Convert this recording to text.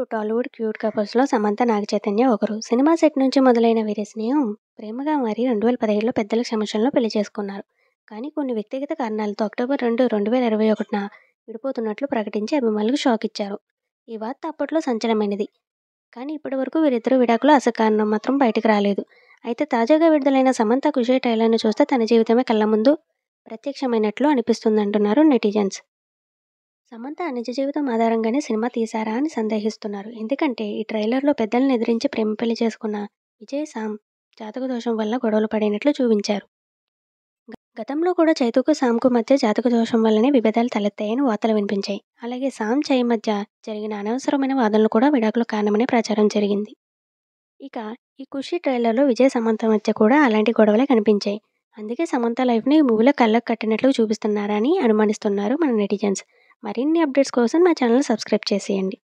ఇప్పుడు టాలీవుడ్ క్యూట్ కపుల్స్లో సమంత నాగ చైతన్య ఒకరు సినిమా సెట్ నుంచి మొదలైన వీరి స్నేహం ప్రేమగా మారి రెండు వేల పదిహేడులో పెద్దల క్షమించంలో పెళ్లి చేసుకున్నారు కానీ కొన్ని వ్యక్తిగత కారణాలతో అక్టోబర్ రెండు రెండు వేల ఇరవై ఒకటిన విడిపోతున్నట్లు ప్రకటించి అభిమానులకు షాక్ ఇచ్చారు ఈ వార్త అప్పట్లో సంచలనమైనది కానీ ఇప్పటి వరకు వీరిద్దరూ విడాకులు అసలు కారణం మాత్రం బయటకు రాలేదు అయితే తాజాగా విడుదలైన సమంత కుషే టైలర్ను చూస్తే తన జీవితమే కళ్ళ ముందు ప్రత్యక్షమైనట్లు అనిపిస్తుందంటున్నారు నెటిజన్స్ సమంత నిజ జీవితం ఆధారంగానే సినిమా తీశారా అని సందేహిస్తున్నారు ఎందుకంటే ఈ ట్రైలర్లో పెద్దలను ఎదిరించి ప్రేమ పెళ్లి చేసుకున్న విజయ్ సామ్ జాతక దోషం వల్ల గొడవలు పడినట్లు చూపించారు గతంలో కూడా చైతుకు సామ్కు మధ్య జాతక దోషం వల్లనే విభేదాలు తలెత్తాయని వార్తలు వినిపించాయి అలాగే సామ్ చై మధ్య జరిగిన అనవసరమైన వాదనలు కూడా విడాకులు కారణమని ప్రచారం జరిగింది ఇక ఈ ఖుషి ట్రైలర్లో విజయ్ సమంత మధ్య కూడా అలాంటి గొడవలే కనిపించాయి అందుకే సమంత లైఫ్ని మూవీలో కళ్ళకు కట్టినట్లు చూపిస్తున్నారని అనుమానిస్తున్నారు మన నెటిజన్స్ మరిన్ని అప్డేట్స్ కోసం మా ఛానల్ సబ్స్క్రైబ్ చేసేయండి